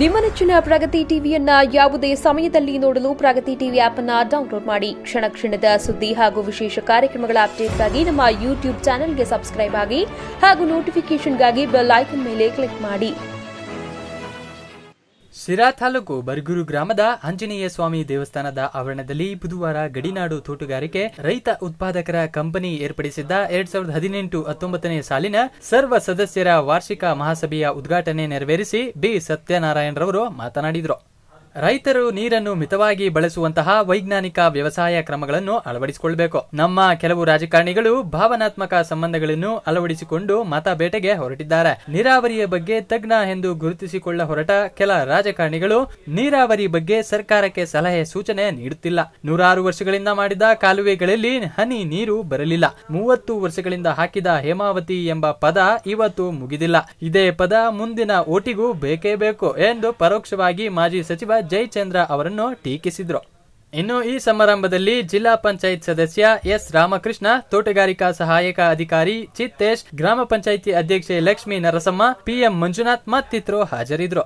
ನಿಮ್ಮ ನೆಚ್ಚಿನ ಪ್ರಗತಿ ಟಿವಿಯನ್ನ ಯಾವುದೇ ಸಮಯದಲ್ಲಿ ನೋಡಲು ಪ್ರಗತಿ ಟಿವಿ ಆಪ್ ಅನ್ನ ಡೌನ್ಲೋಡ್ ಮಾಡಿ ಕ್ಷಣ ಕ್ಷಣದ ಸುದ್ದಿ ಹಾಗೂ ವಿಶೇಷ ಕಾರ್ಯಕ್ರಮಗಳ ಅಪ್ಡೇಟ್ಗಾಗಿ ನಮ್ಮ ಯೂಟ್ಯೂಬ್ ಚಾನೆಲ್ಗೆ ಸಬ್ಸ್ಕ್ರೈಬ್ ಆಗಿ ಹಾಗೂ ನೋಟಿಫಿಕೇಷನ್ಗಾಗಿ ಬೆಲ್ ಐಕನ್ ಮೇಲೆ ಕ್ಲಿಕ್ ಮಾಡಿ ಶಿರಾ ತಾಲೂಕು ಬರ್ಗೂರು ಗ್ರಾಮದ ಆಂಜನೇಯ ಸ್ವಾಮಿ ದೇವಸ್ಥಾನದ ಆವರಣದಲ್ಲಿ ಬುಧವಾರ ಗಡಿನಾಡು ತೋಟುಗಾರಿಕೆ ರೈತ ಉತ್ಪಾದಕರ ಕಂಪನಿ ಏರ್ಪಡಿಸಿದ್ದ ಎರಡ್ ಸಾವಿರದ ಹದಿನೆಂಟು ಹತ್ತೊಂಬತ್ತನೇ ಸಾಲಿನ ಸರ್ವ ಸದಸ್ಯರ ವಾರ್ಷಿಕ ಮಹಾಸಭೆಯ ಉದ್ಘಾಟನೆ ನೆರವೇರಿಸಿ ಬಿ ಸತ್ಯನಾರಾಯಣರವರು ಮಾತನಾಡಿದರು ರೈತರು ನೀರನ್ನು ಮಿತವಾಗಿ ಬಳಸುವಂತಹ ವೈಜ್ಞಾನಿಕ ವ್ಯವಸಾಯ ಕ್ರಮಗಳನ್ನು ಅಳವಡಿಸಿಕೊಳ್ಳಬೇಕು ನಮ್ಮ ಕೆಲವು ರಾಜಕಾರಣಿಗಳು ಭಾವನಾತ್ಮಕ ಸಂಬಂಧಗಳನ್ನು ಅಳವಡಿಸಿಕೊಂಡು ಮತಬೇಟೆಗೆ ಹೊರಟಿದ್ದಾರೆ ನೀರಾವರಿಯ ಬಗ್ಗೆ ತಜ್ಞ ಎಂದು ಗುರುತಿಸಿಕೊಳ್ಳ ಹೊರಟ ಕೆಲ ರಾಜಕಾರಣಿಗಳು ನೀರಾವರಿ ಬಗ್ಗೆ ಸರ್ಕಾರಕ್ಕೆ ಸಲಹೆ ಸೂಚನೆ ನೀಡುತ್ತಿಲ್ಲ ನೂರಾರು ವರ್ಷಗಳಿಂದ ಮಾಡಿದ ಕಾಲುವೆಗಳಲ್ಲಿ ಹನಿ ನೀರು ಬರಲಿಲ್ಲ ಮೂವತ್ತು ವರ್ಷಗಳಿಂದ ಹಾಕಿದ ಹೇಮಾವತಿ ಎಂಬ ಪದ ಇವತ್ತು ಮುಗಿದಿಲ್ಲ ಇದೇ ಪದ ಮುಂದಿನ ಓಟಿಗೂ ಬೇಕೇ ಬೇಕು ಎಂದು ಪರೋಕ್ಷವಾಗಿ ಮಾಜಿ ಸಚಿವ ಜಯಚಂದ್ರ ಅವರನ್ನು ಟೀಕಿಸಿದ್ರು ಇನ್ನು ಈ ಸಮಾರಂಭದಲ್ಲಿ ಜಿಲ್ಲಾ ಪಂಚಾಯತ್ ಸದಸ್ಯ ಎಸ್ ರಾಮಕೃಷ್ಣ ತೋಟಗಾರಿಕಾ ಸಹಾಯಕ ಅಧಿಕಾರಿ ಚಿತ್ತೇಶ್ ಗ್ರಾಮ ಪಂಚಾಯಿತಿ ಅಧ್ಯಕ್ಷೆ ಲಕ್ಷ್ಮೀ ನರಸಮ್ಮ ಪಿಎಂ ಮಂಜುನಾಥ್ ಮತ್ತಿತರರು ಹಾಜರಿದ್ರು